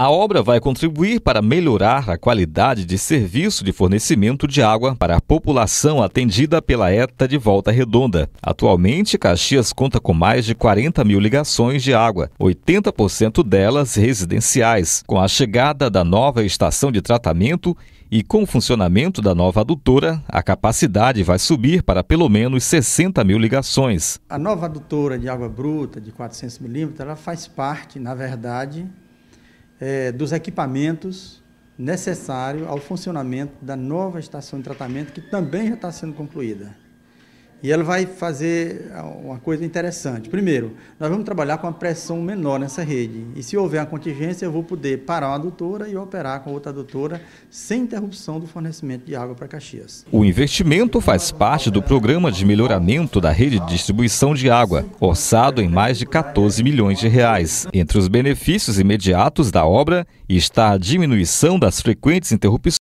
A obra vai contribuir para melhorar a qualidade de serviço de fornecimento de água para a população atendida pela ETA de Volta Redonda. Atualmente, Caxias conta com mais de 40 mil ligações de água, 80% delas residenciais. Com a chegada da nova estação de tratamento e com o funcionamento da nova adutora, a capacidade vai subir para pelo menos 60 mil ligações. A nova adutora de água bruta de 400 milímetros, ela faz parte, na verdade, é, dos equipamentos necessários ao funcionamento da nova estação de tratamento, que também já está sendo concluída. E ela vai fazer ah, uma coisa interessante. Primeiro, nós vamos trabalhar com a pressão menor nessa rede. E se houver uma contingência, eu vou poder parar uma adutora e operar com outra adutora sem interrupção do fornecimento de água para Caxias. O investimento faz parte do programa de melhoramento da rede de distribuição de água, orçado em mais de 14 milhões de reais. Entre os benefícios imediatos da obra está a diminuição das frequentes interrupções